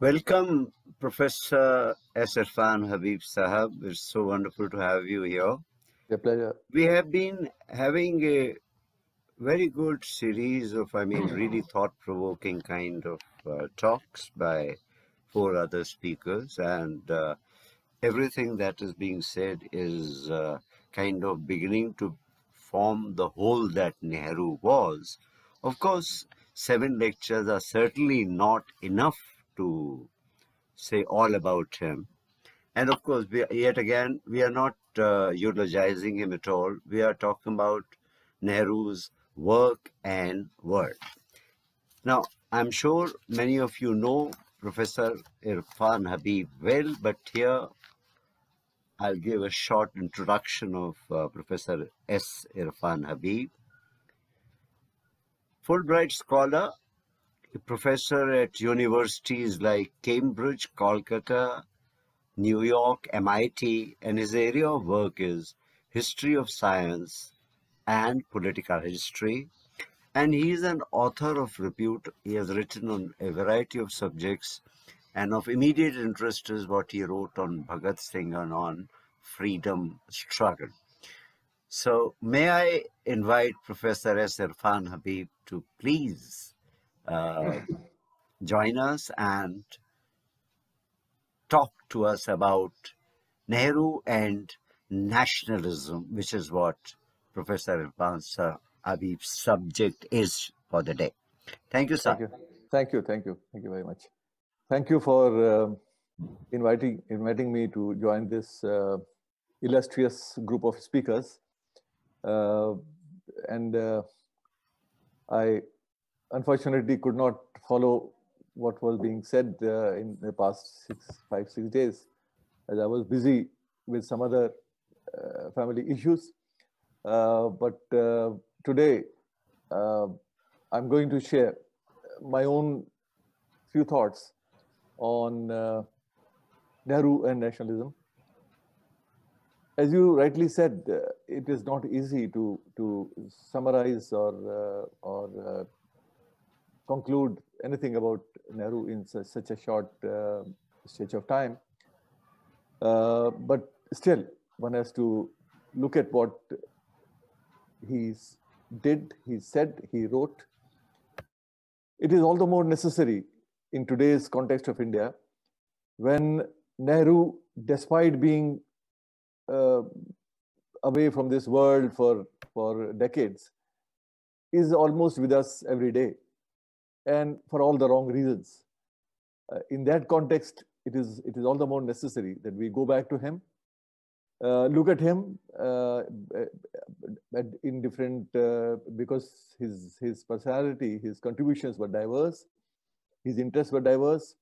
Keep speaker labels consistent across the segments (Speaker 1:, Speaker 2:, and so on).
Speaker 1: Welcome, Professor S. Irfan Habib Sahab. It's so wonderful to have you here. A pleasure. We have been having a very good series of, I mean, really thought provoking kind of uh, talks by four other speakers, and uh, everything that is being said is uh, kind of beginning to form the whole that Nehru was. Of course, seven lectures are certainly not enough to say all about him. And of course, we, yet again, we are not uh, eulogizing him at all. We are talking about Nehru's work and word. Now, I'm sure many of you know Professor Irfan Habib well, but here I'll give a short introduction of uh, Professor S. Irfan Habib. Fulbright Scholar professor at universities like Cambridge, Kolkata, New York, MIT, and his area of work is history of science and political history. And he is an author of repute. He has written on a variety of subjects, and of immediate interest is what he wrote on Bhagat Singh and on freedom struggle. So, may I invite Professor S. Irfan Habib to please uh, join us and talk to us about Nehru and nationalism, which is what Professor
Speaker 2: Irfan Habib's subject is for the day. Thank you, sir. Thank you. Thank you. Thank you. Thank you very much. Thank you for uh, inviting inviting me to join this uh, illustrious group of speakers. Uh, and uh, I unfortunately could not follow what was being said uh, in the past six, five, six days, as I was busy with some other uh, family issues. Uh, but uh, today, uh, I'm going to share my own few thoughts on uh, Nehru and nationalism. As you rightly said, uh, it is not easy to to summarize or or conclude anything about Nehru in such, such a short uh, stretch of time. Uh, but still, one has to look at what he did, he said, he wrote. It is all the more necessary in today's context of India when Nehru, despite being uh, away from this world for, for decades, is almost with us every day and for all the wrong reasons. Uh, in that context, it is, it is all the more necessary that we go back to him, uh, look at him uh, in different, uh, because his, his personality, his contributions were diverse, his interests were diverse,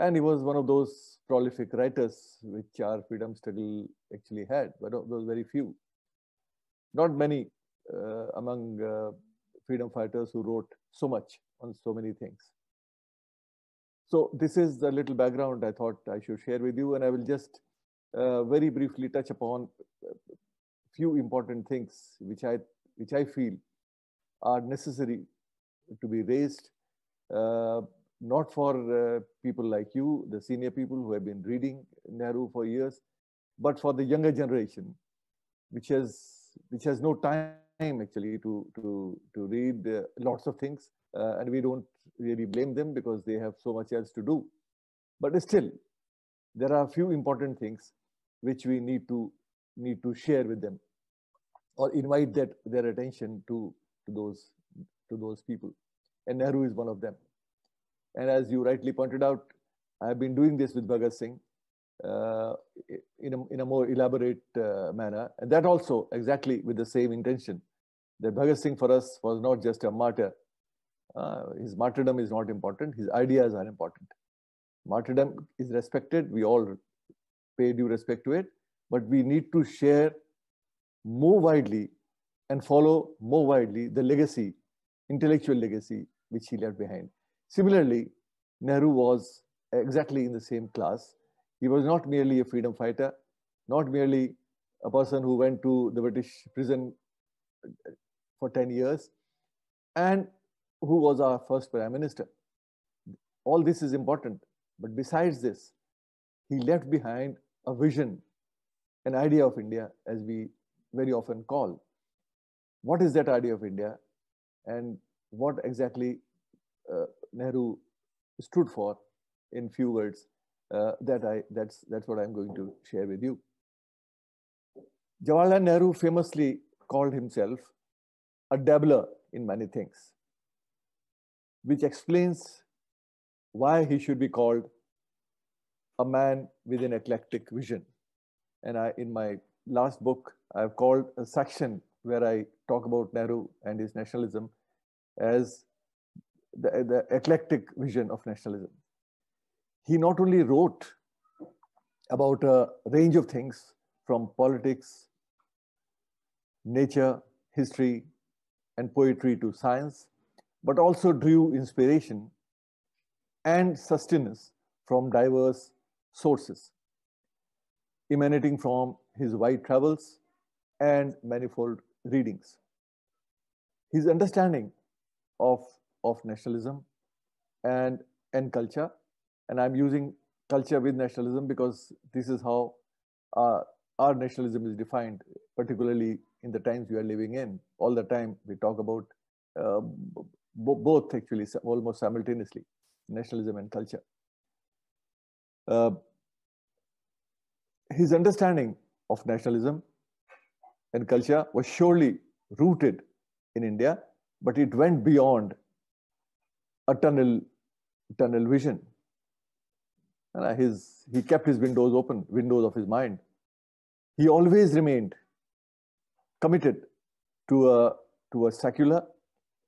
Speaker 2: and he was one of those prolific writers which our freedom struggle actually had, but those very few. Not many uh, among uh, freedom fighters who wrote so much on so many things. So this is the little background I thought I should share with you, and I will just uh, very briefly touch upon a few important things which I which I feel are necessary to be raised, uh, not for uh, people like you, the senior people who have been reading Nehru for years, but for the younger generation, which has which has no time actually to to to read uh, lots of things uh, and we don't really blame them because they have so much else to do. But still, there are a few important things which we need to need to share with them or invite that their attention to, to those to those people. And Nehru is one of them. And as you rightly pointed out, I have been doing this with Bhagat Singh uh, in, a, in a more elaborate uh, manner. And that also exactly with the same intention that Bhagat Singh for us was not just a martyr, uh, his martyrdom is not important, his ideas are important. Martyrdom is respected, we all pay due respect to it, but we need to share more widely and follow more widely the legacy, intellectual legacy, which he left behind. Similarly, Nehru was exactly in the same class. He was not merely a freedom fighter, not merely a person who went to the British prison for 10 years. And who was our first prime minister. All this is important. But besides this, he left behind a vision, an idea of India, as we very often call. What is that idea of India? And what exactly uh, Nehru stood for in few words uh, that I, that's, that's what I'm going to share with you. Jawaharlal Nehru famously called himself a dabbler in many things which explains why he should be called a man with an eclectic vision. And I, in my last book, I've called a section where I talk about Nehru and his nationalism as the, the eclectic vision of nationalism. He not only wrote about a range of things from politics, nature, history, and poetry to science, but also drew inspiration and sustenance from diverse sources, emanating from his wide travels and manifold readings. His understanding of, of nationalism and, and culture, and I'm using culture with nationalism because this is how uh, our nationalism is defined, particularly in the times we are living in. All the time we talk about uh, bo both actually almost simultaneously, nationalism and culture. Uh, his understanding of nationalism and culture was surely rooted in India, but it went beyond a tunnel, tunnel vision. Uh, his, he kept his windows open, windows of his mind. He always remained committed to a, to a secular,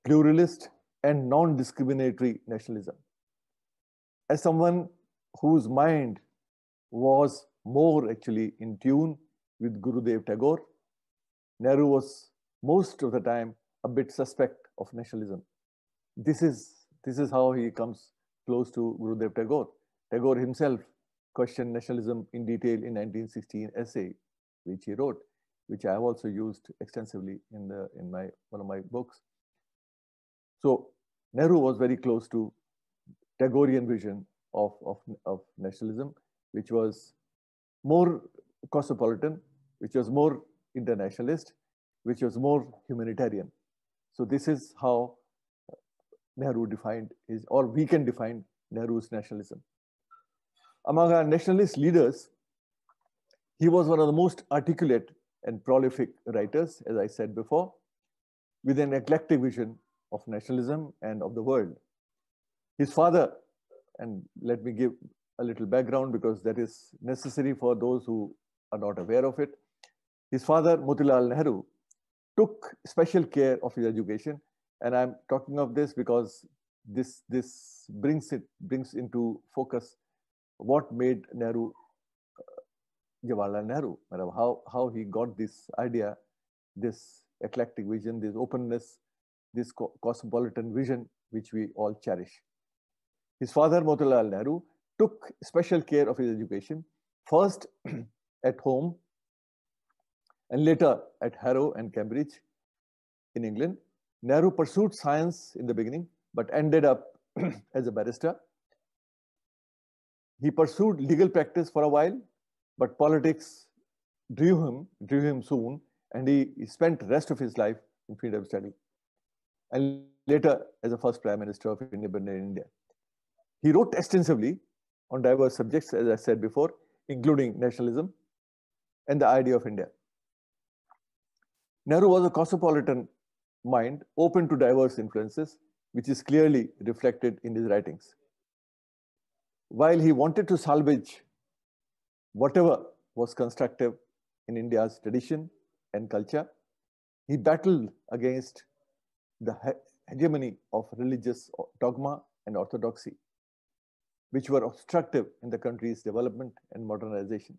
Speaker 2: pluralist, and non discriminatory nationalism. As someone whose mind was more actually in tune with Gurudev Tagore, Nehru was most of the time a bit suspect of nationalism. This is, this is how he comes close to Gurudev Tagore. Tagore himself questioned nationalism in detail in 1916 essay, which he wrote, which I have also used extensively in, the, in my, one of my books. So Nehru was very close to Tagorean vision of, of, of nationalism, which was more cosmopolitan, which was more internationalist, which was more humanitarian. So this is how Nehru defined his, or we can define Nehru's nationalism. Among our nationalist leaders, he was one of the most articulate and prolific writers, as I said before, with an eclectic vision of nationalism and of the world. His father, and let me give a little background because that is necessary for those who are not aware of it. His father, Motilal Nehru, took special care of his education. And I'm talking of this because this, this brings, it, brings into focus what made Nehru uh, Jawaharlal Nehru, how, how he got this idea, this eclectic vision, this openness this co cosmopolitan vision which we all cherish. His father, Motilal Nehru, took special care of his education, first at home and later at Harrow and Cambridge in England. Nehru pursued science in the beginning, but ended up as a barrister. He pursued legal practice for a while, but politics drew him, drew him soon, and he, he spent the rest of his life in freedom study and later as the first Prime Minister of independent India. He wrote extensively on diverse subjects, as I said before, including nationalism and the idea of India. Nehru was a cosmopolitan mind open to diverse influences, which is clearly reflected in his writings. While he wanted to salvage whatever was constructive in India's tradition and culture, he battled against the hegemony of religious dogma and orthodoxy, which were obstructive in the country's development and modernization.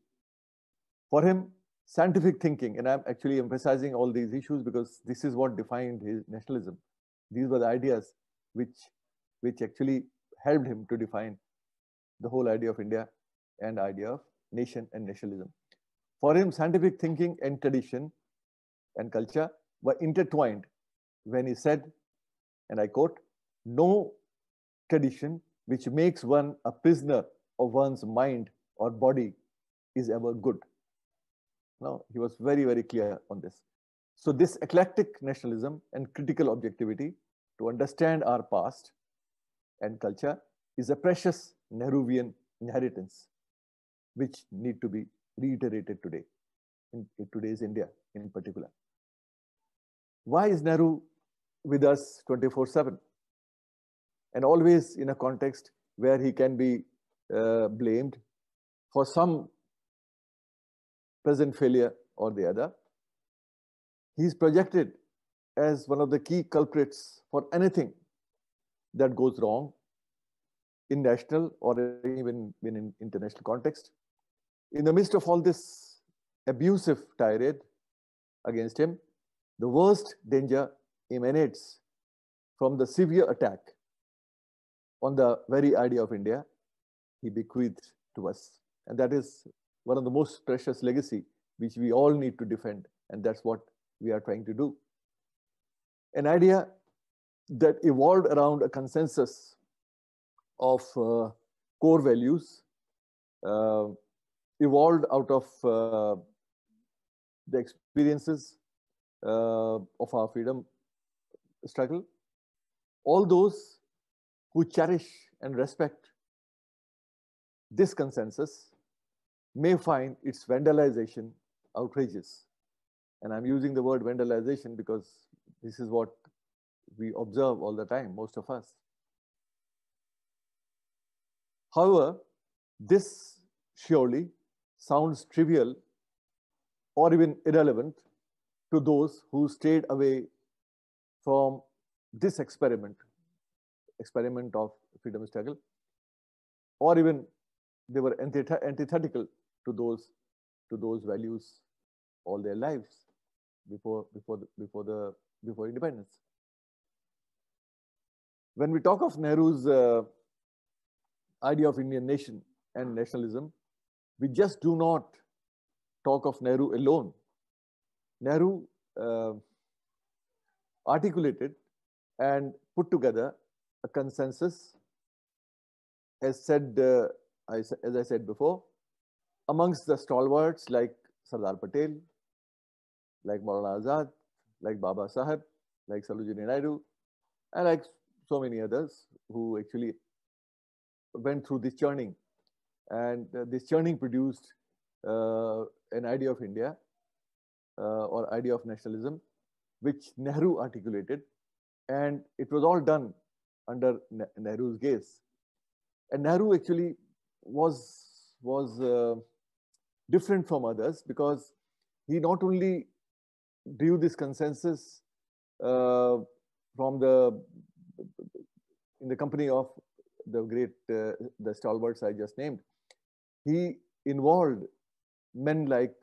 Speaker 2: For him, scientific thinking, and I'm actually emphasizing all these issues because this is what defined his nationalism. These were the ideas which, which actually helped him to define the whole idea of India and idea of nation and nationalism. For him, scientific thinking and tradition and culture were intertwined when he said, and I quote, no tradition which makes one a prisoner of one's mind or body is ever good. Now, he was very, very clear on this. So, this eclectic nationalism and critical objectivity to understand our past and culture is a precious Nehruvian inheritance which need to be reiterated today in, in today's India in particular. Why is Nehru with us 24 7 and always in a context where he can be uh, blamed for some present failure or the other. He is projected as one of the key culprits for anything that goes wrong in national or even in international context. In the midst of all this abusive tirade against him, the worst danger emanates from the severe attack on the very idea of India he bequeathed to us. And that is one of the most precious legacy which we all need to defend. And that's what we are trying to do. An idea that evolved around a consensus of uh, core values, uh, evolved out of uh, the experiences uh, of our freedom struggle, all those who cherish and respect this consensus may find its vandalization outrageous. And I'm using the word vandalization because this is what we observe all the time, most of us. However, this surely sounds trivial or even irrelevant to those who stayed away from this experiment, experiment of freedom struggle, or even they were antithetical to those to those values all their lives before before the, before the before independence. When we talk of Nehru's uh, idea of Indian nation and nationalism, we just do not talk of Nehru alone. Nehru uh, articulated and put together a consensus, as said, uh, as, as I said before, amongst the stalwarts like Sardar Patel, like Maulana Azad, like Baba Sahib, like Salujini Naidu, and like so many others who actually went through this churning. And uh, this churning produced uh, an idea of India uh, or idea of nationalism which Nehru articulated, and it was all done under Nehru's gaze. And Nehru actually was was uh, different from others because he not only drew this consensus uh, from the in the company of the great uh, the stalwarts I just named, he involved men like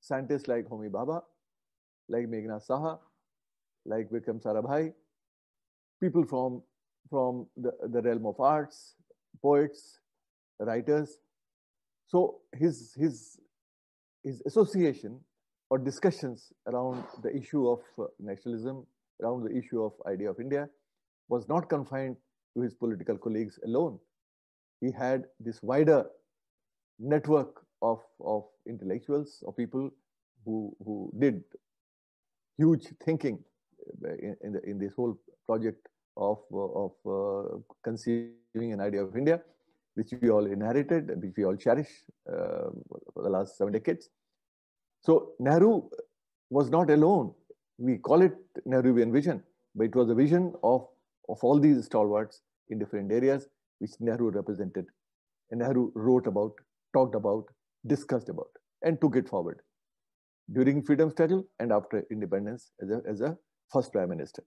Speaker 2: scientists like Homi Baba, like Meghna Saha, like Vikram Sarabhai, people from, from the, the realm of arts, poets, writers. So his, his, his association or discussions around the issue of uh, nationalism, around the issue of idea of India, was not confined to his political colleagues alone. He had this wider network of, of intellectuals, of people who, who did huge thinking in, the, in this whole project of, uh, of uh, conceiving an idea of India, which we all inherited, which we all cherish uh, for the last seven decades. So Nehru was not alone. We call it Nehruvian vision, but it was a vision of, of all these stalwarts in different areas, which Nehru represented. And Nehru wrote about, talked about, discussed about, and took it forward during freedom struggle and after independence as a, as a first prime minister.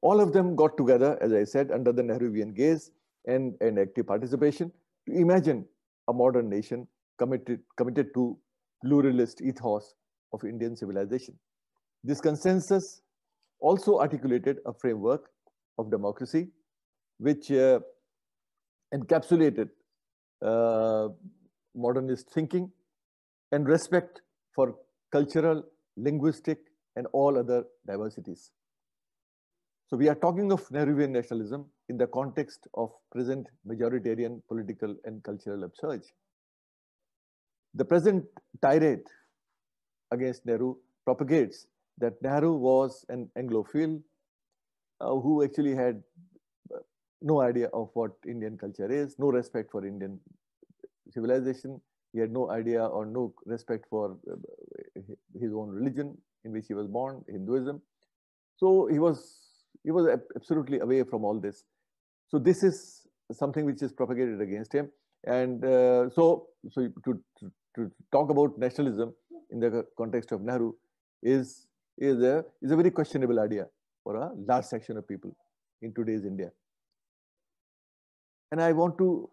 Speaker 2: All of them got together, as I said, under the Nehruvian gaze and, and active participation to imagine a modern nation committed, committed to pluralist ethos of Indian civilization. This consensus also articulated a framework of democracy, which uh, encapsulated uh, modernist thinking and respect for cultural, linguistic, and all other diversities. So we are talking of Nehruvian nationalism in the context of present majoritarian political and cultural upsurge. The present tirade against Nehru propagates that Nehru was an Anglophile uh, who actually had uh, no idea of what Indian culture is, no respect for Indian civilization. He had no idea or no respect for uh, his own religion, in which he was born, Hinduism. So he was, he was absolutely away from all this. So this is something which is propagated against him. And uh, so, so to, to, to talk about nationalism in the context of Nehru is, is, a, is a very questionable idea for a large section of people in today's India. And I want to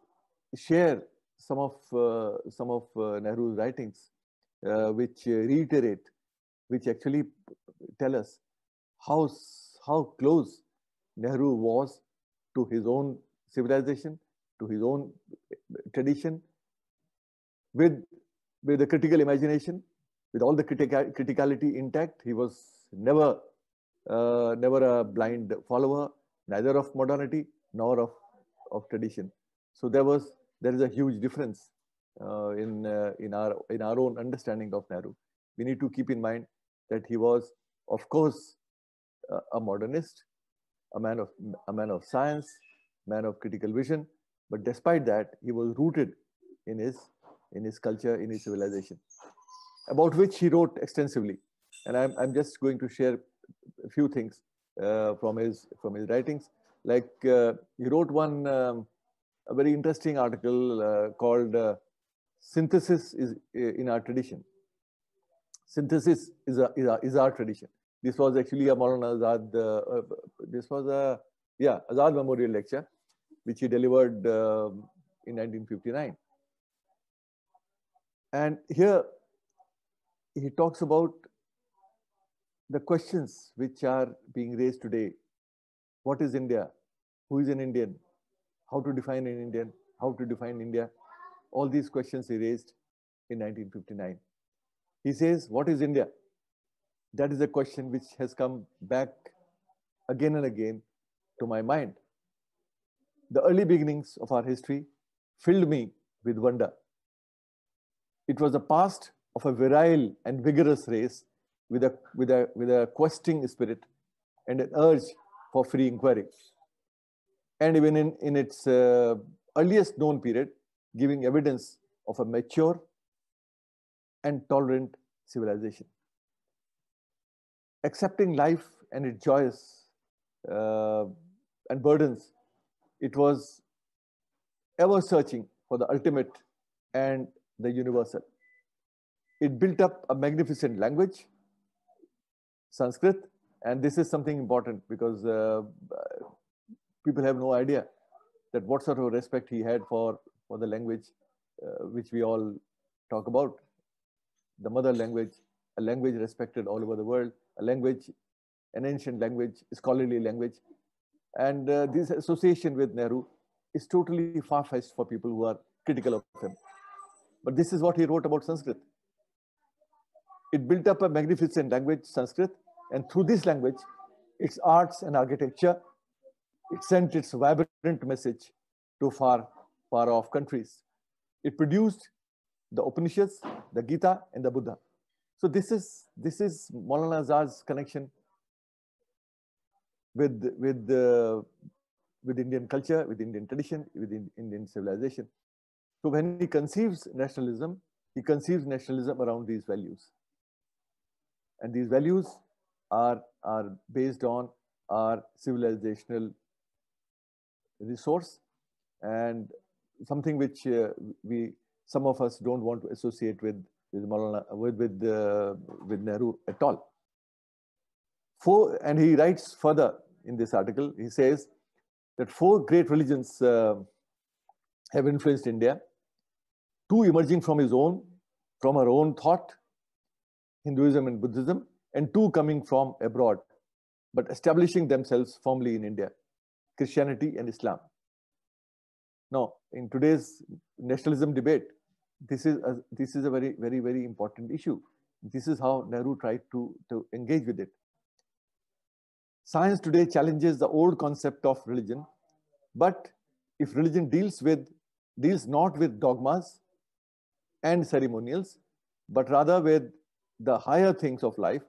Speaker 2: share some of, uh, some of uh, Nehru's writings uh, which reiterate which actually tell us how, how close Nehru was to his own civilization, to his own eh, tradition, with, with a critical imagination, with all the critica criticality intact. He was never, uh, never a blind follower, neither of modernity nor of, of tradition. So there was, there is a huge difference uh, in, uh, in, our, in our own understanding of Nehru. We need to keep in mind that he was, of course, uh, a modernist, a man of a man of science, man of critical vision. But despite that, he was rooted in his in his culture, in his civilization, about which he wrote extensively. And I'm I'm just going to share a few things uh, from his from his writings. Like uh, he wrote one um, a very interesting article uh, called uh, "Synthesis is uh, in Our Tradition." synthesis is, a, is, a, is our tradition. This was actually a Maulana Azad, uh, uh, this was a, yeah, Azad Memorial Lecture, which he delivered uh, in 1959. And here he talks about the questions which are being raised today. What is India? Who is an Indian? How to define an Indian? How to define India? All these questions he raised in 1959. He says, What is India? That is a question which has come back again and again to my mind. The early beginnings of our history filled me with wonder. It was the past of a virile and vigorous race with a, with a, with a questing spirit and an urge for free inquiry. And even in, in its uh, earliest known period, giving evidence of a mature and tolerant civilization. Accepting life and its joys uh, and burdens, it was ever searching for the ultimate and the universal. It built up a magnificent language, Sanskrit, and this is something important because uh, people have no idea that what sort of respect he had for, for the language uh, which we all talk about the mother language, a language respected all over the world, a language, an ancient language, scholarly language. And uh, this association with Nehru is totally far-fetched for people who are critical of him. But this is what he wrote about Sanskrit. It built up a magnificent language, Sanskrit, and through this language, its arts and architecture, it sent its vibrant message to far, far off countries. It produced the Upanishads, the Gita, and the Buddha. So this is this is Maulana Azad's connection with with uh, with Indian culture, with Indian tradition, with Indian civilization. So when he conceives nationalism, he conceives nationalism around these values, and these values are are based on our civilizational resource and something which uh, we some of us don't want to associate with with with with, uh, with Nehru at all. Four, and he writes further in this article. He says that four great religions uh, have influenced India. Two emerging from his own, from our own thought, Hinduism and Buddhism, and two coming from abroad, but establishing themselves firmly in India, Christianity and Islam. Now, in today's nationalism debate, this is a, this is a very, very, very important issue. This is how Nehru tried to, to engage with it. Science today challenges the old concept of religion, but if religion deals with deals not with dogmas and ceremonials, but rather with the higher things of life,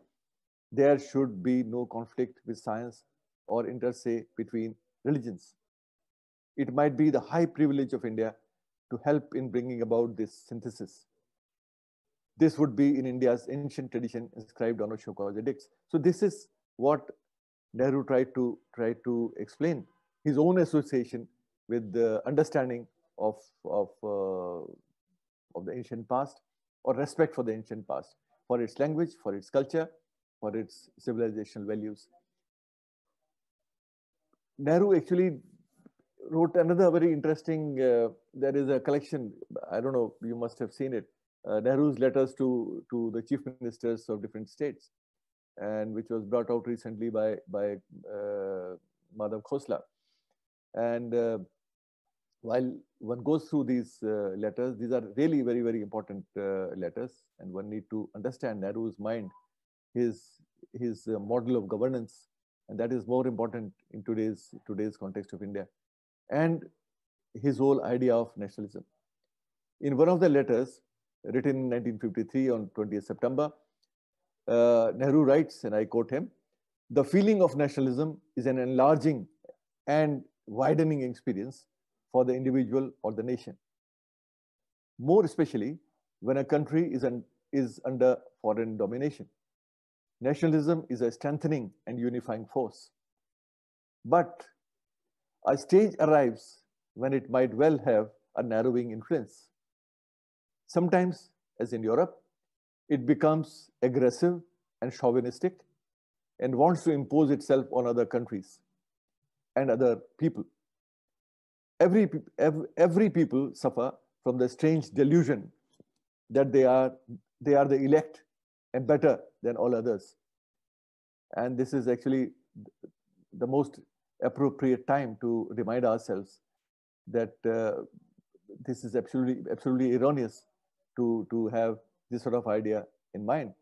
Speaker 2: there should be no conflict with science or interse between religions it might be the high privilege of India to help in bringing about this synthesis. This would be in India's ancient tradition inscribed on Ashoka's edicts. So this is what Nehru tried to try to explain his own association with the understanding of of uh, of the ancient past or respect for the ancient past, for its language, for its culture, for its civilizational values. Nehru actually wrote another very interesting. Uh, there is a collection. I don't know. You must have seen it. Uh, Nehru's letters to to the chief ministers of different states, and which was brought out recently by by uh, Madam Khosla. And uh, while one goes through these uh, letters, these are really very very important uh, letters, and one need to understand Nehru's mind, his his uh, model of governance, and that is more important in today's today's context of India and his whole idea of nationalism. In one of the letters written in 1953 on 20th September, uh, Nehru writes, and I quote him, the feeling of nationalism is an enlarging and widening experience for the individual or the nation. More especially when a country is, un is under foreign domination. Nationalism is a strengthening and unifying force. But a stage arrives when it might well have a narrowing influence. Sometimes, as in Europe, it becomes aggressive and chauvinistic and wants to impose itself on other countries and other people. Every, every, every people suffer from the strange delusion that they are, they are the elect and better than all others. And this is actually the most appropriate time to remind ourselves that uh, this is absolutely absolutely erroneous to to have this sort of idea in mind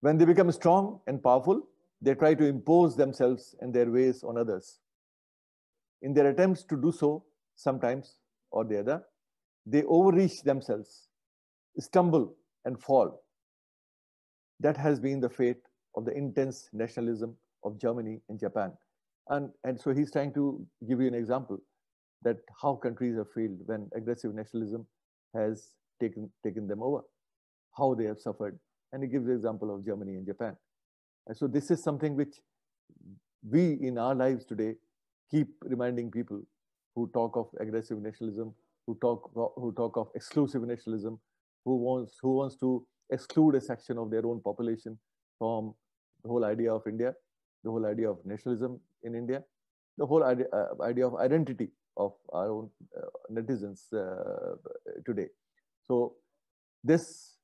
Speaker 2: when they become strong and powerful they try to impose themselves and their ways on others in their attempts to do so sometimes or the other they overreach themselves stumble and fall that has been the fate of the intense nationalism of germany and japan and, and so he's trying to give you an example that how countries have failed when aggressive nationalism has taken, taken them over, how they have suffered. And he gives the example of Germany and Japan. And so this is something which we in our lives today keep reminding people who talk of aggressive nationalism, who talk, who talk of exclusive nationalism, who wants, who wants to exclude a section of their own population from the whole idea of India, the whole idea of nationalism, in India, the whole idea, uh, idea of identity of our own uh, netizens uh, today. So this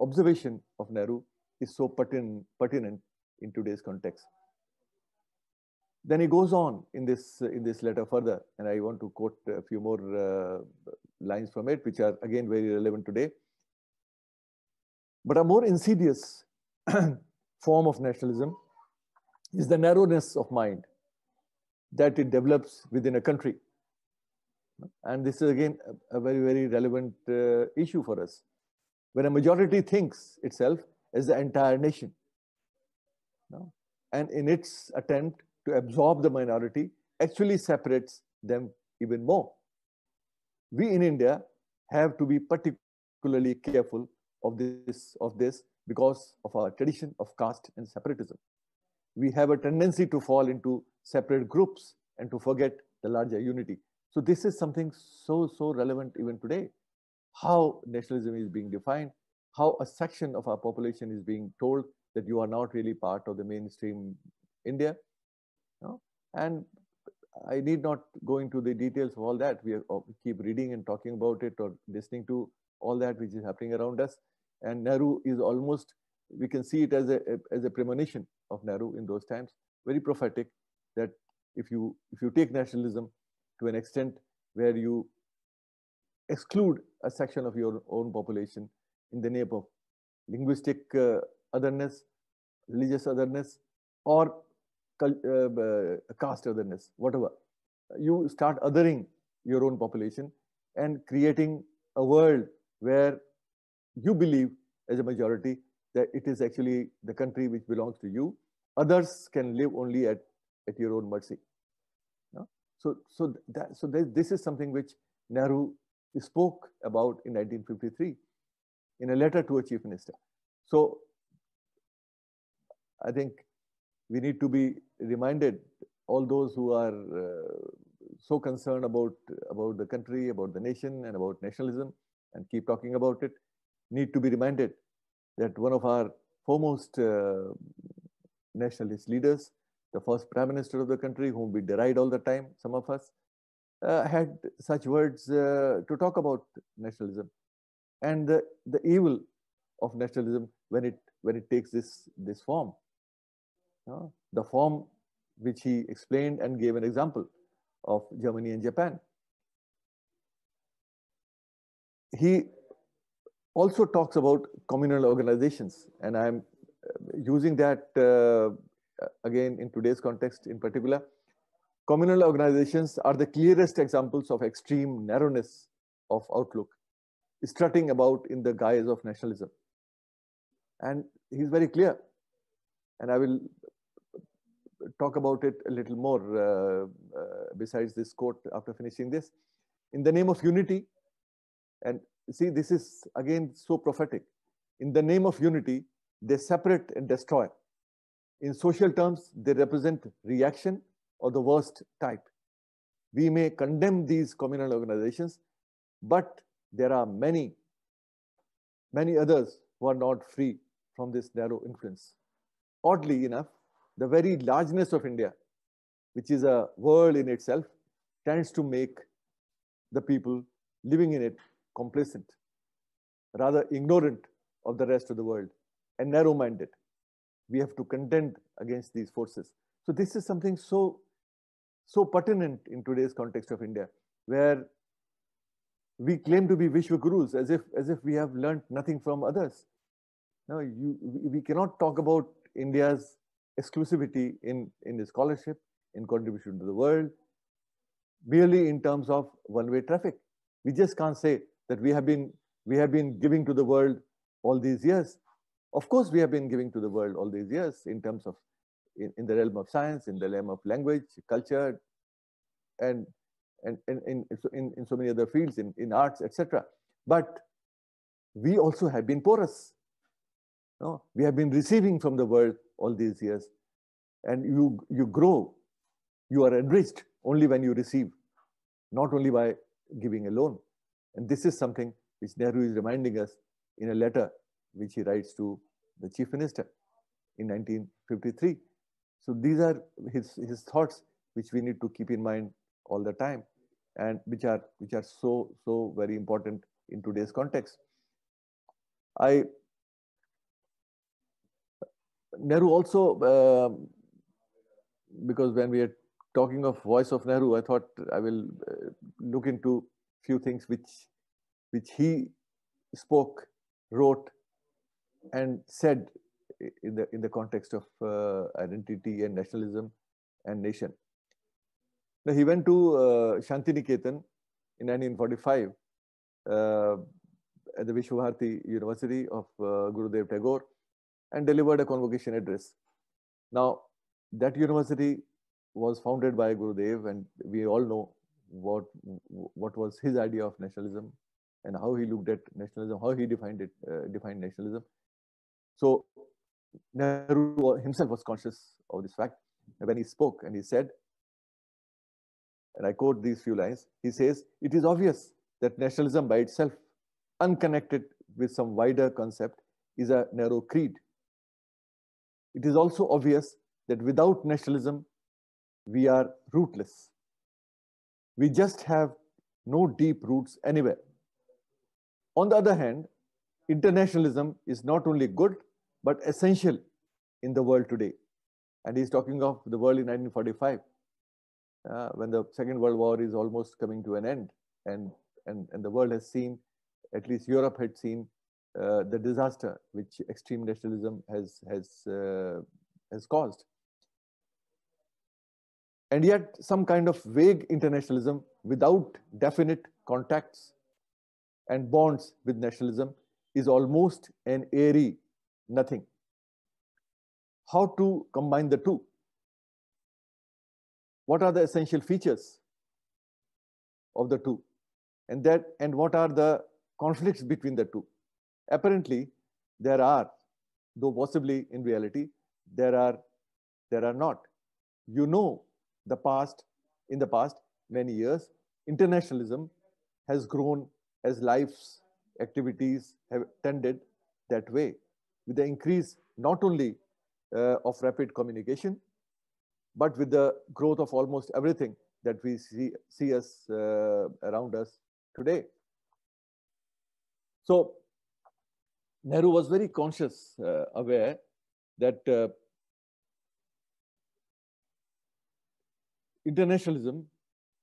Speaker 2: observation of Nehru is so pertin pertinent in today's context. Then he goes on in this, in this letter further, and I want to quote a few more uh, lines from it, which are again very relevant today. But a more insidious form of nationalism is the narrowness of mind that it develops within a country. And this is again a very, very relevant uh, issue for us. When a majority thinks itself as the entire nation, no? and in its attempt to absorb the minority, actually separates them even more. We in India have to be particularly careful of this, of this because of our tradition of caste and separatism we have a tendency to fall into separate groups and to forget the larger unity. So this is something so, so relevant even today. How nationalism is being defined, how a section of our population is being told that you are not really part of the mainstream India. You know? And I need not go into the details of all that. We, are, we keep reading and talking about it or listening to all that which is happening around us. And Nehru is almost, we can see it as a, as a premonition of Nehru in those times, very prophetic that if you if you take nationalism to an extent where you exclude a section of your own population in the name of linguistic uh, otherness, religious otherness, or uh, uh, caste otherness, whatever, you start othering your own population and creating a world where you believe as a majority that it is actually the country which belongs to you Others can live only at, at your own mercy. No? So, so, that, so this is something which Nehru spoke about in 1953 in a letter to a chief minister. So I think we need to be reminded, all those who are uh, so concerned about, about the country, about the nation and about nationalism and keep talking about it, need to be reminded that one of our foremost uh, nationalist leaders. The first prime minister of the country, whom we deride all the time, some of us, uh, had such words uh, to talk about nationalism and the, the evil of nationalism when it, when it takes this, this form. Uh, the form which he explained and gave an example of Germany and Japan. He also talks about communal organizations, and I'm using that uh, again in today's context in particular, communal organizations are the clearest examples of extreme narrowness of outlook, strutting about in the guise of nationalism. And he's very clear. And I will talk about it a little more uh, uh, besides this quote after finishing this. In the name of unity, and see, this is again so prophetic. In the name of unity, they separate and destroy. In social terms, they represent reaction or the worst type. We may condemn these communal organizations, but there are many, many others who are not free from this narrow influence. Oddly enough, the very largeness of India, which is a world in itself, tends to make the people living in it complacent, rather ignorant of the rest of the world and narrow minded. We have to contend against these forces. So, this is something so, so pertinent in today's context of India, where we claim to be Vishwa Gurus as if, as if we have learnt nothing from others. Now, you, we cannot talk about India's exclusivity in, in scholarship, in contribution to the world, merely in terms of one-way traffic. We just can't say that we have been we have been giving to the world all these years of course, we have been giving to the world all these years in terms of, in, in the realm of science, in the realm of language, culture, and, and, and in, in, in so many other fields, in, in arts, etc. But we also have been porous. No? We have been receiving from the world all these years. And you, you grow, you are enriched only when you receive, not only by giving alone. And this is something which Nehru is reminding us in a letter which he writes to the chief minister in 1953. So these are his, his thoughts which we need to keep in mind all the time and which are, which are so, so very important in today's context. I, Nehru also, uh, because when we are talking of voice of Nehru, I thought I will uh, look into few things which, which he spoke, wrote, and said in the in the context of uh, identity and nationalism and nation. Now he went to uh, Shantiniketan in 1945 uh, at the Vishwaharthi University of uh, Gurudev Tagore and delivered a convocation address. Now that university was founded by Gurudev and we all know what what was his idea of nationalism and how he looked at nationalism, how he defined it, uh, defined nationalism. So Nehru himself was conscious of this fact when he spoke and he said, and I quote these few lines, he says, it is obvious that nationalism by itself, unconnected with some wider concept, is a narrow creed. It is also obvious that without nationalism, we are rootless. We just have no deep roots anywhere. On the other hand, internationalism is not only good, but essential in the world today. And he's talking of the world in 1945, uh, when the Second World War is almost coming to an end. And, and, and the world has seen, at least Europe had seen, uh, the disaster which extreme nationalism has, has, uh, has caused. And yet, some kind of vague internationalism without definite contacts and bonds with nationalism is almost an airy nothing. How to combine the two? What are the essential features of the two? And, that, and what are the conflicts between the two? Apparently, there are, though possibly in reality, there are, there are not. You know the past, in the past many years, internationalism has grown as life's activities have tended that way with the increase not only uh, of rapid communication, but with the growth of almost everything that we see, see us uh, around us today. So Nehru was very conscious, uh, aware that uh, internationalism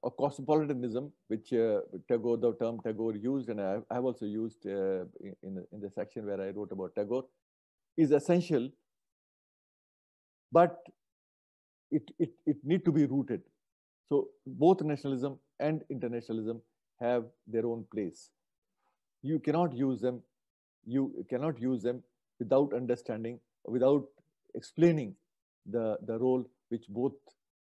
Speaker 2: or cosmopolitanism, which uh, Tagore, the term Tagore used, and I, have also used uh, in, in the section where I wrote about Tagore, is essential, but it, it, it need to be rooted. So both nationalism and internationalism have their own place. You cannot use them, you cannot use them without understanding, without explaining the, the role which both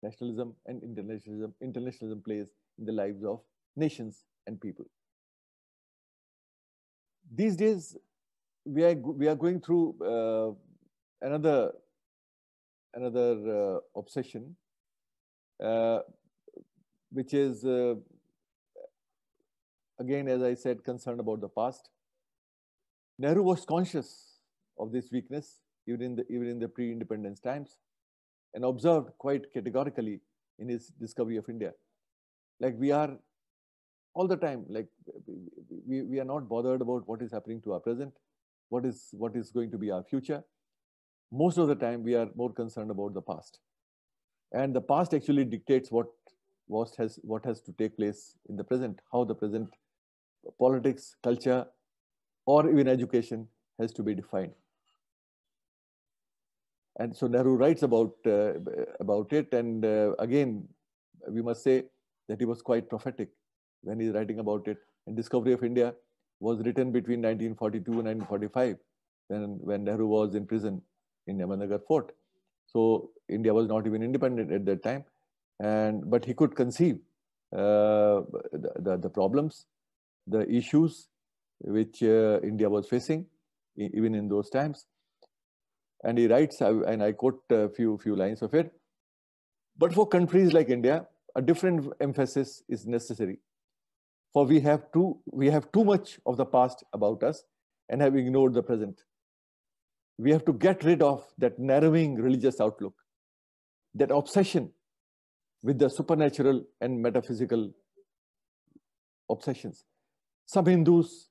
Speaker 2: Nationalism and internationalism, internationalism plays in the lives of nations and people. These days, we are, we are going through uh, another, another uh, obsession, uh, which is, uh, again, as I said, concerned about the past. Nehru was conscious of this weakness even in the, even in the pre-independence times and observed quite categorically in his discovery of India. Like we are all the time, like we, we are not bothered about what is happening to our present, what is, what is going to be our future. Most of the time, we are more concerned about the past. And the past actually dictates what, what, has, what has to take place in the present, how the present politics, culture, or even education has to be defined. And so Nehru writes about, uh, about it. And uh, again, we must say that he was quite prophetic when he's writing about it. And Discovery of India was written between 1942 and 1945, when, when Nehru was in prison in Yamanagar fort. So India was not even independent at that time. And, but he could conceive uh, the, the, the, problems, the issues which uh, India was facing, even in those times. And he writes, and I quote a few, few lines of it. But for countries like India, a different emphasis is necessary. For we have too, we have too much of the past about us and have ignored the present. We have to get rid of that narrowing religious outlook, that obsession with the supernatural and metaphysical obsessions. Some Hindus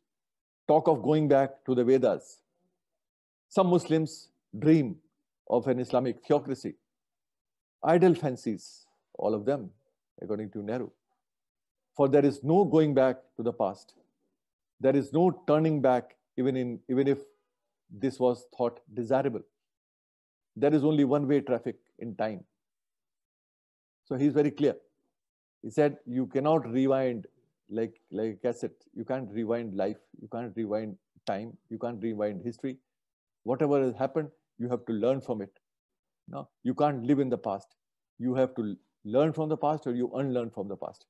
Speaker 2: talk of going back to the Vedas. Some Muslims dream of an Islamic theocracy. Idle fancies, all of them, according to Nehru. For there is no going back to the past. There is no turning back, even, in, even if this was thought desirable. There is only one way traffic in time. So he's very clear. He said, You cannot rewind like, like a cassette. You can't rewind life. You can't rewind time. You can't rewind history. Whatever has happened, you have to learn from it no you can't live in the past you have to learn from the past or you unlearn from the past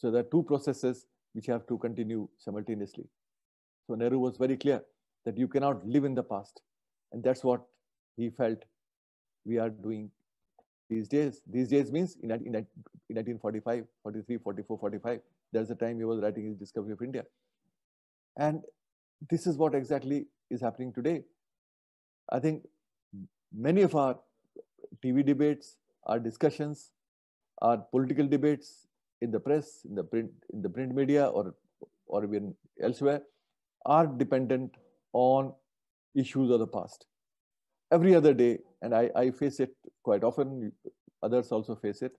Speaker 2: so there are two processes which have to continue simultaneously so nehru was very clear that you cannot live in the past and that's what he felt we are doing these days these days means in, in, in 1945 43 44 45 that's the time he was writing his discovery of india and this is what exactly is happening today I think many of our TV debates, our discussions, our political debates in the press, in the print, in the print media, or or even elsewhere, are dependent on issues of the past. Every other day, and I, I face it quite often. Others also face it.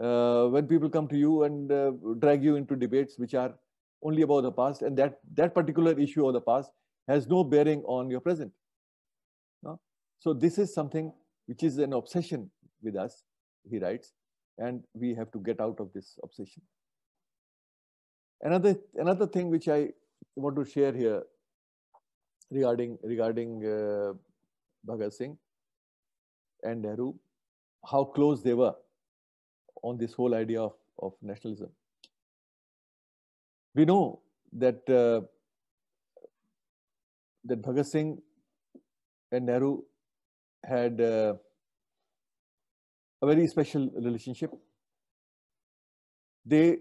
Speaker 2: Uh, when people come to you and uh, drag you into debates which are only about the past, and that that particular issue of the past has no bearing on your present. So this is something which is an obsession with us, he writes, and we have to get out of this obsession. Another, another thing which I want to share here regarding, regarding uh, Bhagat Singh and Nehru, how close they were on this whole idea of, of nationalism. We know that, uh, that Bhagat Singh and Nehru had uh, a very special relationship. They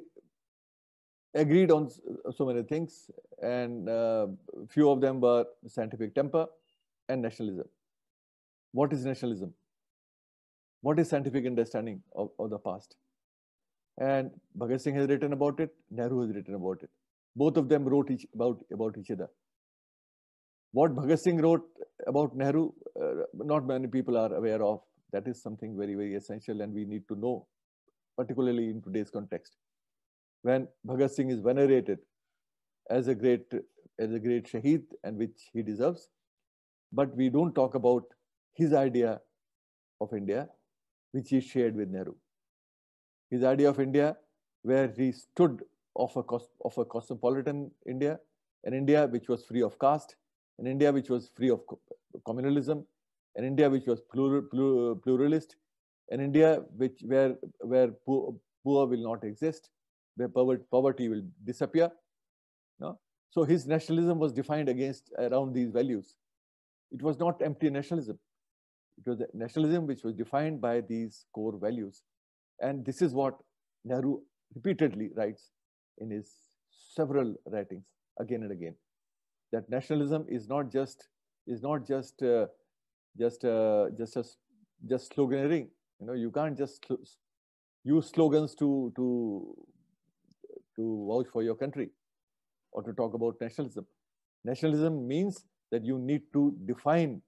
Speaker 2: agreed on so many things, and uh, few of them were scientific temper and nationalism. What is nationalism? What is scientific understanding of, of the past? And Bhagat Singh has written about it, Nehru has written about it. Both of them wrote each, about, about each other what Bhagat Singh wrote about Nehru, uh, not many people are aware of. That is something very, very essential, and we need to know, particularly in today's context. When Bhagat Singh is venerated as a great, as a great Shaheed, and which he deserves, but we don't talk about his idea of India, which he shared with Nehru. His idea of India, where he stood of a, of a cosmopolitan India, an India which was free of caste, an India which was free of communalism, an India which was plural, plural, pluralist, an India which where where poor, poor will not exist, where poverty, poverty will disappear. No? So his nationalism was defined against around these values. It was not empty nationalism. It was nationalism which was defined by these core values. And this is what Nehru repeatedly writes in his several writings again and again that nationalism is not just is not just uh, just uh, just a, just sloganeering. You know, you can't just use slogans to to to vouch for your country or to talk about nationalism. Nationalism means that you need to define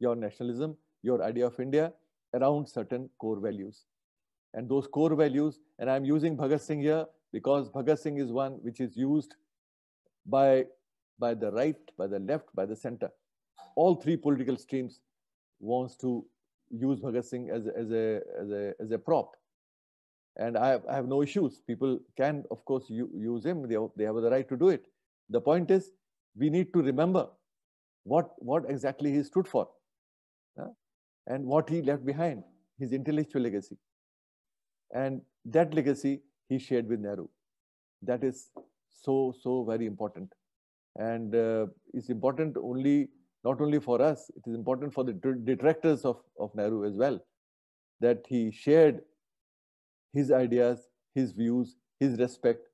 Speaker 2: your nationalism, your idea of India around certain core values. And those core values, and I'm using Bhagat Singh here because Bhagat Singh is one which is used by by the right, by the left, by the center. All three political streams wants to use Bhagat Singh as, as, a, as, a, as a prop. And I have, I have no issues. People can, of course, use him. They, they have the right to do it. The point is, we need to remember what, what exactly he stood for uh, and what he left behind, his intellectual legacy. And that legacy he shared with Nehru. That is so, so very important and uh, important only not only for us, it is important for the detractors of, of Nehru as well, that he shared his ideas, his views, his respect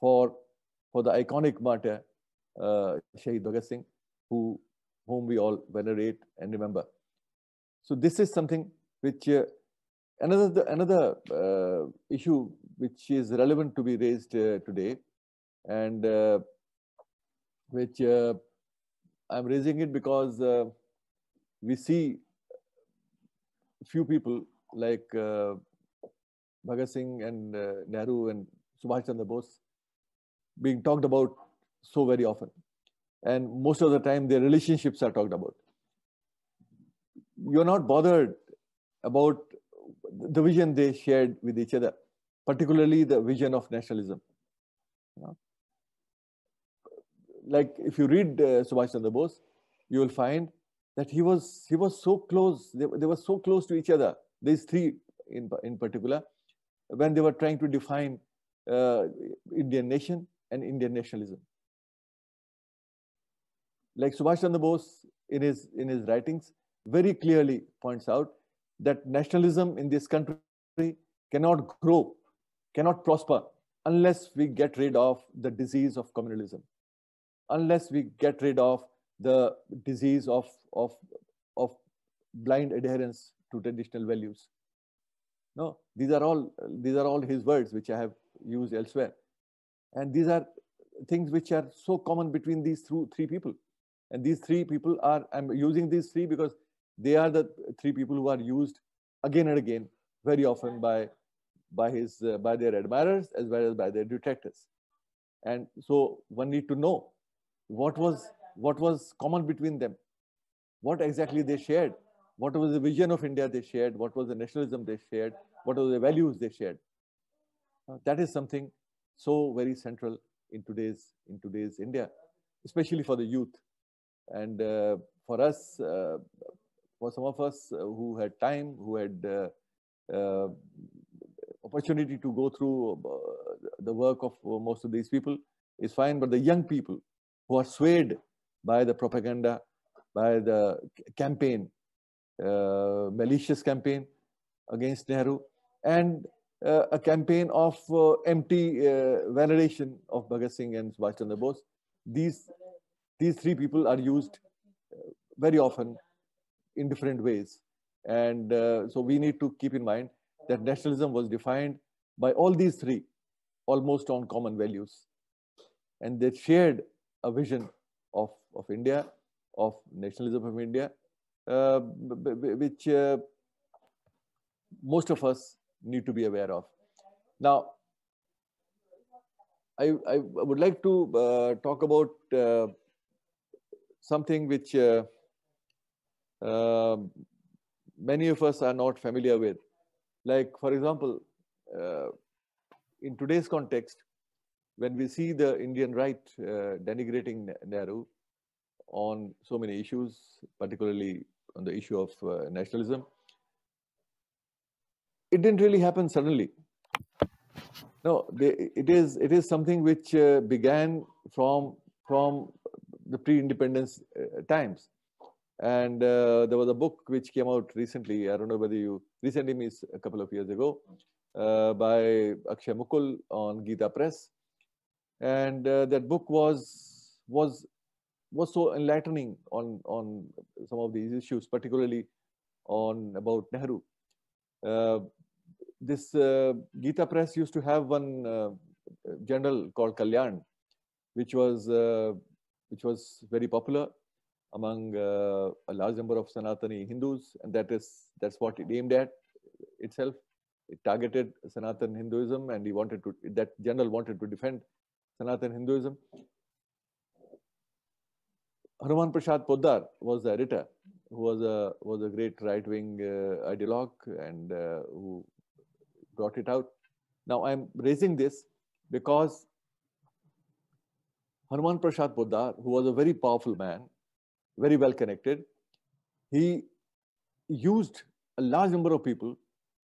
Speaker 2: for, for the iconic martyr, uh, Shahid Bhagat Singh, who, whom we all venerate and remember. So this is something which, uh, another, another uh, issue which is relevant to be raised uh, today, and uh, which uh, I'm raising it because uh, we see few people like uh, Bhagat Singh and uh, Nehru and Subhash Chandra Bose being talked about so very often. And most of the time, their relationships are talked about. You're not bothered about the vision they shared with each other, particularly the vision of nationalism. You know? like if you read uh, Subhash Chandra Bose, you will find that he was he was so close. They, they were so close to each other. These three in in particular, when they were trying to define uh, Indian nation and Indian nationalism. Like Subhash Chandra Bose in his in his writings very clearly points out that nationalism in this country cannot grow, cannot prosper unless we get rid of the disease of communalism unless we get rid of the disease of, of, of blind adherence to traditional values. No, these are all these are all his words which I have used elsewhere. And these are things which are so common between these three people. And these three people are, I'm using these three because they are the three people who are used again and again, very often by, by, his, uh, by their admirers as well as by their detractors. And so one need to know what was what was common between them what exactly they shared what was the vision of india they shared what was the nationalism they shared what were the values they shared uh, that is something so very central in today's in today's india especially for the youth and uh, for us uh, for some of us uh, who had time who had uh, uh, opportunity to go through the work of most of these people is fine but the young people who are swayed by the propaganda, by the campaign, uh, malicious campaign against Nehru, and uh, a campaign of uh, empty uh, validation of Bhagat Singh and Subhash Chandra Bose. These, these three people are used uh, very often in different ways. And uh, so we need to keep in mind that nationalism was defined by all these three, almost on common values. And they shared a vision of, of India, of nationalism of India, uh, which uh, most of us need to be aware of. Now, I, I would like to uh, talk about uh, something which uh, um, many of us are not familiar with. Like, for example, uh, in today's context, when we see the Indian right uh, denigrating Nehru on so many issues, particularly on the issue of uh, nationalism, it didn't really happen suddenly. No, they, it is it is something which uh, began from from the pre-independence uh, times, and uh, there was a book which came out recently. I don't know whether you recently means a couple of years ago uh, by Akshay Mukul on Gita Press, and uh, that book was was was so enlightening on on some of these issues, particularly on about Nehru. Uh, this uh, Gita Press used to have one uh, journal called Kalyan, which was uh, which was very popular among uh, a large number of Sanatani Hindus, and that is that's what it aimed at itself. It targeted Sanatan Hinduism, and he wanted to that general wanted to defend Sanatan Hinduism. Harman Prasad Poddar was the editor, who was a, was a great right-wing uh, ideologue and uh, who brought it out. Now I'm raising this because Harman Prasad Poddar, who was a very powerful man, very well connected, he used a large number of people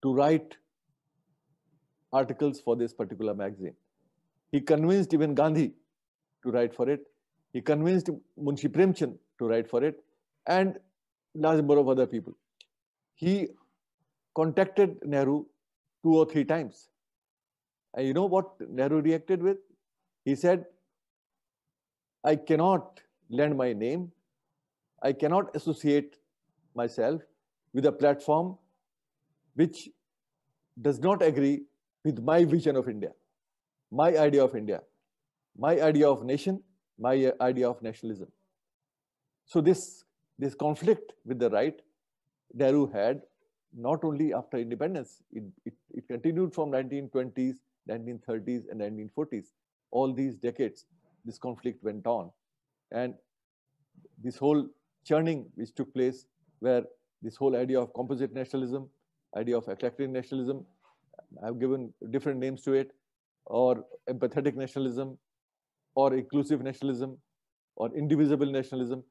Speaker 2: to write articles for this particular magazine. He convinced even Gandhi to write for it. He convinced Munshi Premchand to write for it and large number of other people. He contacted Nehru two or three times. And you know what Nehru reacted with? He said, I cannot lend my name. I cannot associate myself with a platform which does not agree with my vision of India my idea of India, my idea of nation, my idea of nationalism. So this, this conflict with the right, Nehru had not only after independence, it, it, it continued from 1920s, 1930s and 1940s. All these decades, this conflict went on. And this whole churning which took place where this whole idea of composite nationalism, idea of eclectic nationalism, I've given different names to it, or empathetic nationalism or inclusive nationalism or indivisible nationalism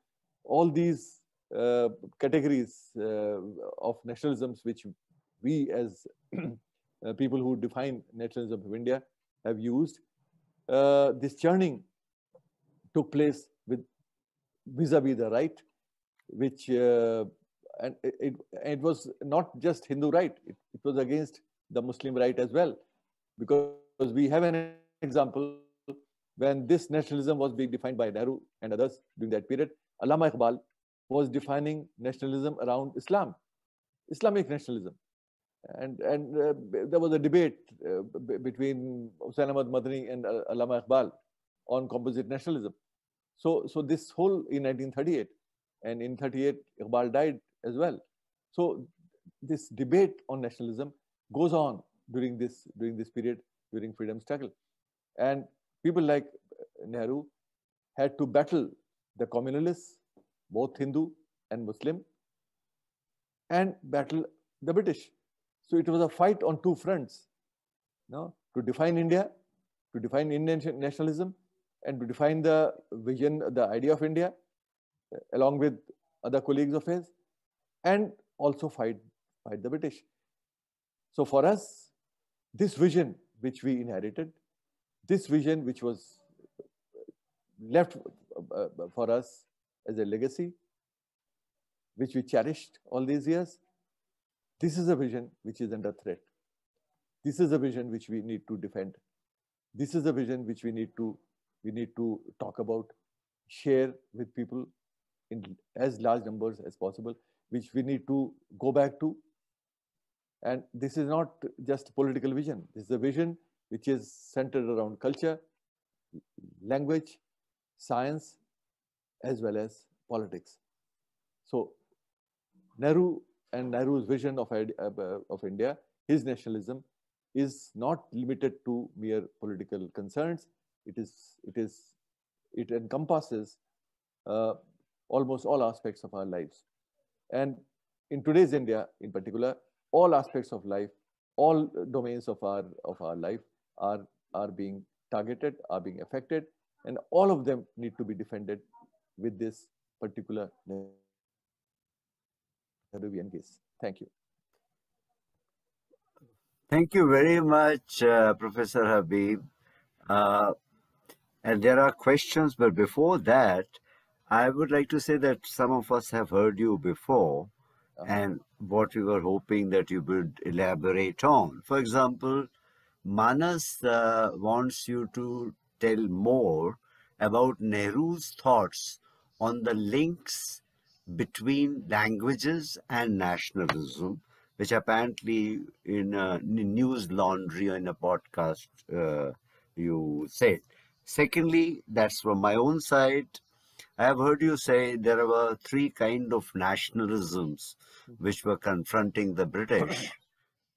Speaker 2: all these uh, categories uh, of nationalisms which we as uh, people who define nationalism of india have used uh, this churning took place with vis-a-vis the right which uh, and it, it, was not just hindu right it, it was against the muslim right as well because because we have an example when this nationalism was being defined by Nehru and others during that period. Allama Iqbal was defining nationalism around Islam, Islamic nationalism. And, and uh, there was a debate uh, between Hussain Ahmad Madani and uh, Allama Iqbal on composite nationalism. So, so this whole in 1938, and in 38, Iqbal died as well. So this debate on nationalism goes on during this, during this period during freedom struggle. And people like uh, Nehru had to battle the communalists, both Hindu and Muslim, and battle the British. So it was a fight on two fronts, you know, to define India, to define Indian nationalism, and to define the vision, the idea of India, uh, along with other colleagues of his, and also fight, fight the British. So for us, this vision which we inherited, this vision which was left uh, uh, for us as a legacy, which we cherished all these years, this is a vision which is under threat. This is a vision which we need to defend. This is a vision which we need to we need to talk about, share with people in as large numbers as possible, which we need to go back to and this is not just political vision. This is a vision which is centered around culture, language, science, as well as politics. So Nehru and Nehru's vision of, uh, of India, his nationalism, is not limited to mere political concerns. It is, it is, it encompasses uh, almost all aspects of our lives. And in today's India, in particular, all aspects of life, all domains of our, of our life are, are being targeted, are being affected, and all of them need to be defended with this particular Nehruvian case. Thank you.
Speaker 1: Thank you very much, uh, Professor Habib. Uh, and there are questions, but before that, I would like to say that some of us have heard you before. Uh-huh. and what you were hoping that you would elaborate on. For example, Manas uh, wants you to tell more about Nehru's thoughts on the links between languages and nationalism, which apparently in a uh, news laundry or in a podcast uh, you said. Secondly, that's from my own side. I have heard you say there were three kind of nationalisms which were confronting the British.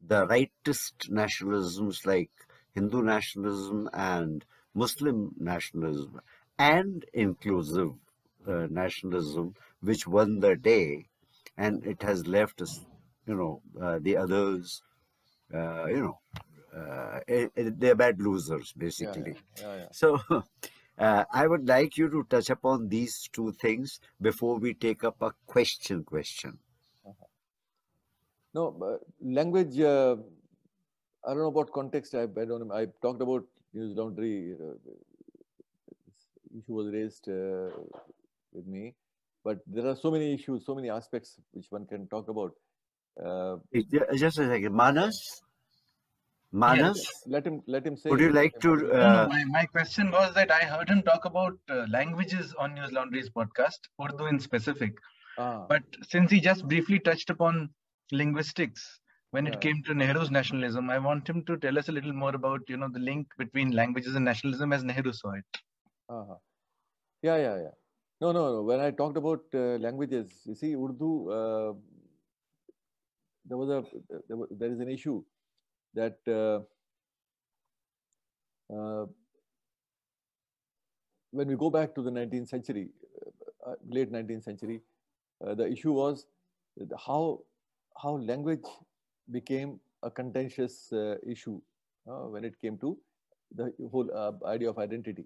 Speaker 1: The rightist nationalisms like Hindu nationalism and Muslim nationalism and inclusive uh, nationalism which won the day and it has left us, you know, uh, the others, uh, you know, uh, eh, eh, they're bad losers basically. Yeah, yeah, yeah, so Uh, I would like you to touch upon these two things before we take up a question question.
Speaker 2: No, uh, language, uh, I don't know about context. I, I don't I talked about news laundry uh, issue was raised uh, with me. But there are so many issues, so many aspects which one can talk about. Uh, just a second, Manas. Manas, yes. let him let him say. Would you like to? Uh... my, my question was that I heard him talk about uh, languages on News Laundry's podcast, Urdu in specific. Ah. But since he just briefly touched upon linguistics when yeah. it came to Nehru's nationalism, I want him to tell us a little more about you know the link between languages and nationalism as Nehru saw it. Uh-huh. Yeah, yeah, yeah. No, no, no. When I talked about uh, languages, you see, Urdu, uh, there was a there, there is an issue that uh, uh, when we go back to the 19th century, uh, late 19th century, the issue was how how language became a contentious issue when it came to the whole idea of identity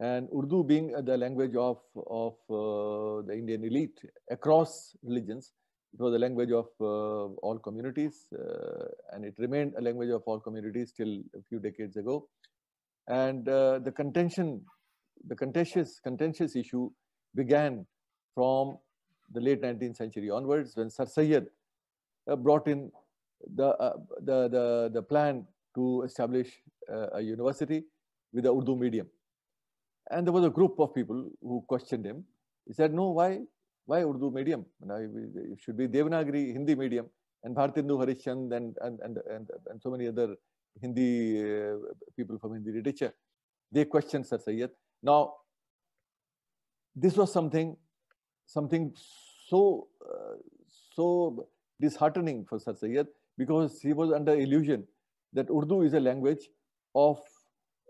Speaker 2: and Urdu being the language of, of uh, the Indian elite across religions it was a language of uh, all communities, uh, and it remained a language of all communities till a few decades ago. And uh, the contention, the contentious, contentious issue began from the late 19th century onwards when Sir Syed brought in the, the, the, the plan to establish a university with the Urdu medium. And there was a group of people who questioned him. He said, no, why why Urdu medium? it should be Devanagari Hindi medium and Bhartendu Harishchand and, and, and, and, and so many other Hindi uh, people from Hindi literature. They questioned Sir Sayyid. Now, this was something, something so, uh, so disheartening for Sir Sayyid because he was under illusion that Urdu is a language of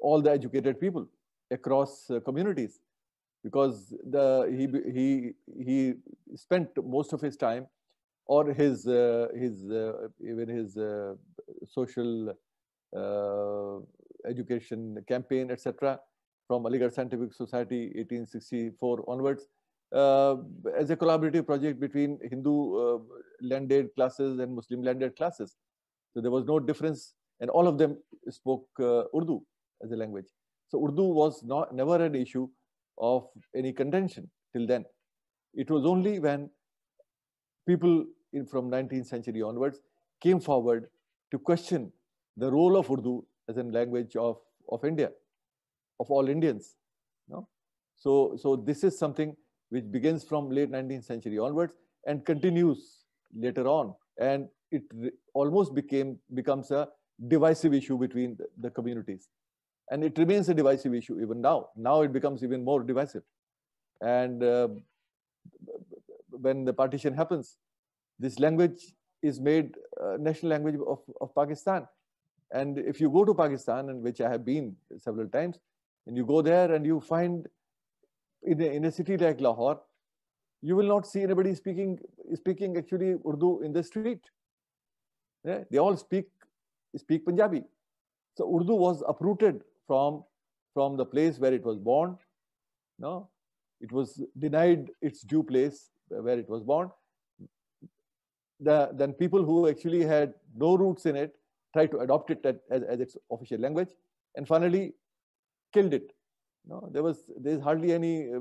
Speaker 2: all the educated people across uh, communities because the he he he spent most of his time or his uh, his uh, even his uh, social uh, education campaign etc from Aligarh Scientific Society 1864 onwards uh, as a collaborative project between Hindu uh, landed classes and Muslim landed classes. So there was no difference and all of them spoke Urdu as a language. So Urdu was not never an issue of any contention till then. It was only when people in, from 19th century onwards came forward to question the role of Urdu as a language of, of India, of all Indians. No? So, so this is something which begins from late 19th century onwards and continues later on. And it almost became becomes a divisive issue between the, the communities. And it remains a divisive issue even now. Now it becomes even more divisive. And uh, when the partition happens, this language is made uh, national language of, of Pakistan. And if you go to Pakistan, and which I have been several times, and you go there and you find in a, in a city like Lahore, you will not see anybody speaking speaking actually Urdu in the street. Yeah? They all speak speak Punjabi. So Urdu was uprooted from, from the place where it was born. No, it was denied its due place where it was born. The, then people who actually had no roots in it tried to adopt it as, as its official language and finally killed it. No, there was there's hardly any, uh,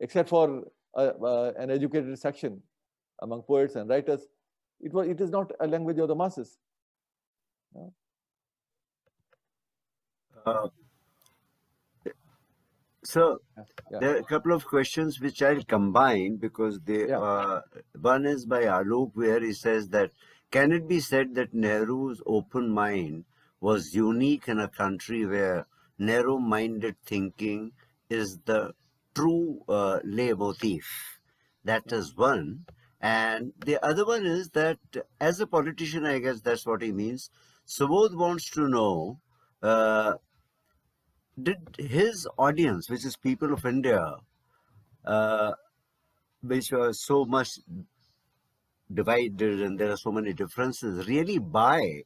Speaker 2: except for uh, uh, an educated section among poets and writers. It was it is not a language of the masses. No?
Speaker 1: Uh, so yeah. there are a couple of questions which I'll combine because they yeah. uh, one is by Alok where he says that can it be said that Nehru's open mind was unique in a country where narrow-minded thinking is the true uh, thief? That is one. And the other one is that as a politician, I guess that's what he means. Subodh wants to know uh, did his audience, which is people of India, uh, which are so much divided and there are so many differences, really buy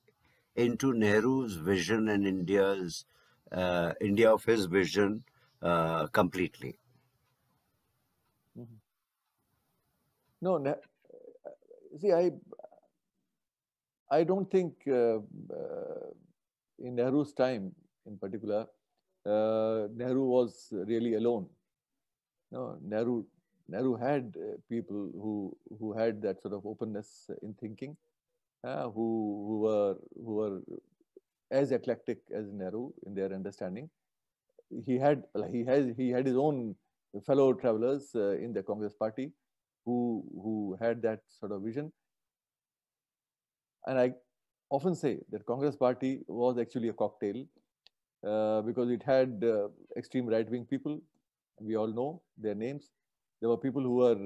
Speaker 1: into Nehru's vision and India's uh, India of his vision uh, completely?
Speaker 2: Mm -hmm. No, ne uh, see, I I don't think uh, uh, in Nehru's time in particular uh, Nehru was really alone. No, Nehru, Nehru had uh, people who, who had that sort of openness in thinking, uh, who, who, were, who were as eclectic as Nehru in their understanding. He had, he has, he had his own fellow travelers uh, in the Congress party who, who had that sort of vision. And I often say that Congress party was actually a cocktail uh, because it had uh, extreme right-wing people. We all know their names. There were people who were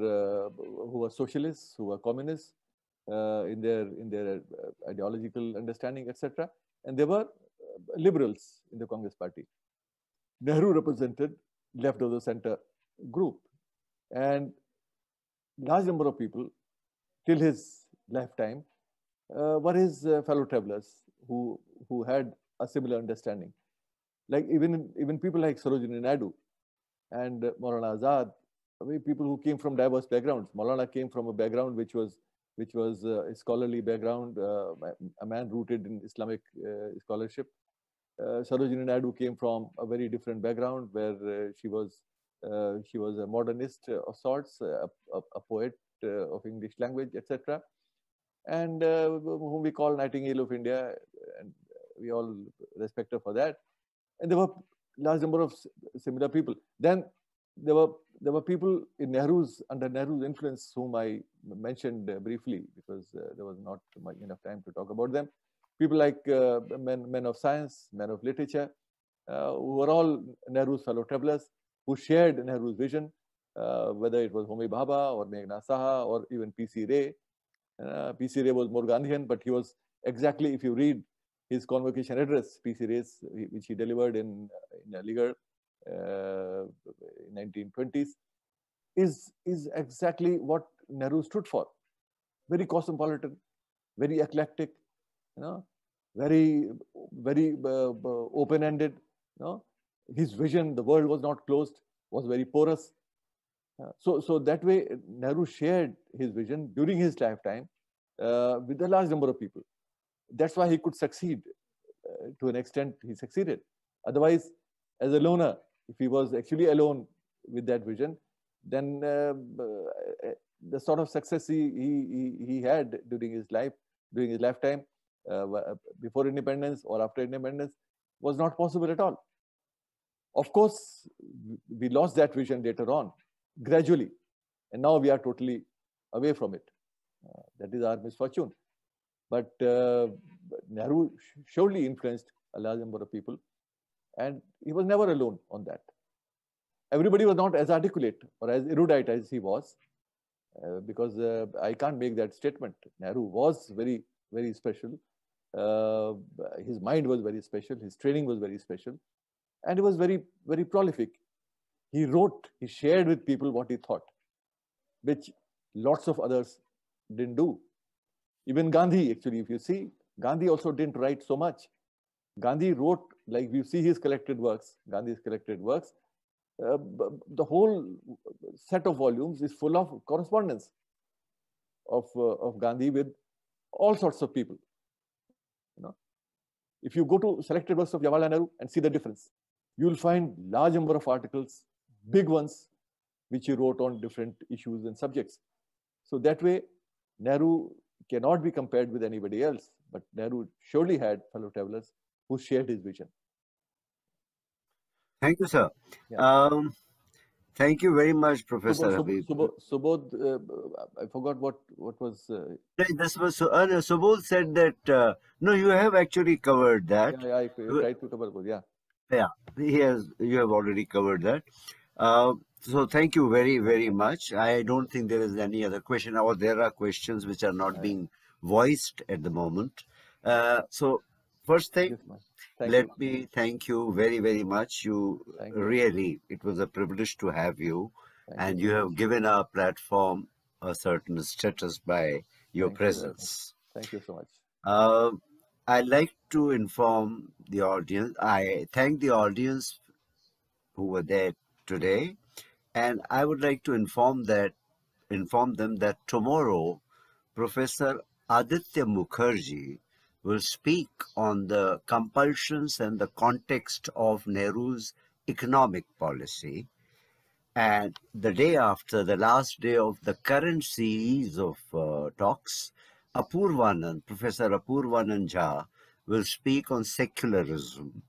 Speaker 2: uh, who were socialists, who were communists uh, in their in their uh, ideological understanding, etc. And there were liberals in the Congress Party. Nehru represented left of the center group, and large number of people till his lifetime were his fellow travelers who who had a similar understanding like even even people like Sarojini Naidu and uh, Maulana Azad, I mean, people who came from diverse backgrounds. Maulana came from a background which was which was uh, a scholarly background, uh, a man rooted in Islamic uh, scholarship. Uh, Sarojini Naidu came from a very different background where uh, she was uh, she was a modernist of sorts, a, a, a poet of English language, etc. And whom we call Nightingale of India, and we all respect her for that and there were large number of similar people. Then there were there were people in Nehru's under Nehru's influence whom I mentioned uh, briefly because uh, there was not enough time to talk about them. People like uh, men men of science, men of literature, uh, who were all Nehru's fellow travelers who shared Nehru's vision, uh, whether it was Homi Bhabha or Meghna Saha or even P.C. Ray. Uh, P.C. Ray was more Gandhian, but he was exactly if you read his convocation address, P.C.R.S., Race, which he delivered in, in Aligarh uh, in 1920s, is, is exactly what Nehru stood for. Very cosmopolitan, very eclectic, you know, very, very uh, uh, open-ended. You know. His vision, the world was not closed, was very porous. Uh, so, so that way, Nehru shared his vision during his lifetime uh, with a large number of people that's why he could succeed uh, to an extent he succeeded otherwise as a loner if he was actually alone with that vision then uh, uh the sort of success he, he, he had during his life during his lifetime uh, uh, before independence or after independence was not possible at all of course we lost that vision later on gradually and now we are totally away from it that is our misfortune but uh, Nehru surely influenced a large number of people. And he was never alone on that. Everybody was not as articulate or as erudite as he was, uh, because uh, I can't make that statement. Nehru was very, very special. Uh, his mind was very special. His training was very special. And he was very, very prolific. He wrote, he shared with people what he thought, which lots of others didn't do. Even Gandhi, actually, if you see, Gandhi also didn't write so much. Gandhi wrote, like we see his collected works, Gandhi's collected works, uh, the whole set of volumes is full of correspondence of, uh, of Gandhi with all sorts of people. You know? If you go to selected works of Jawaharlal Nehru and see the difference, you'll find large number of articles, big ones, which he wrote on different issues and subjects. So that way, Nehru cannot be compared with anybody else. But Nehru surely had fellow travelers who shared his vision. Thank you, sir. Yeah. Um, thank you very much, Professor Subodh, Habib. Subodh, Subodh uh, I forgot what, what was... Uh,
Speaker 1: this was uh, Subodh said that... Uh, no, you have actually covered that.
Speaker 2: Yeah, yeah I, I tried to cover, yeah.
Speaker 1: Yeah, he has, you have already covered that. Uh, so thank you very, very much. I don't think there is any other question or there are questions which are not being voiced at the moment. Uh, so first thing, thank let you. me thank you very, very much. You thank really, it was a privilege to have you thank and you. have given our platform a certain status by your presence. You. Thank you so much. Uh, I'd like to inform the audience, I thank the audience who were there today. And I would like to inform that inform them that tomorrow Professor Aditya Mukherjee will speak on the compulsions and the context of Nehru's economic policy. And the day after, the last day of the current series of uh, talks, Apurvanand, Professor Apurvanand Jha, will speak on secularism.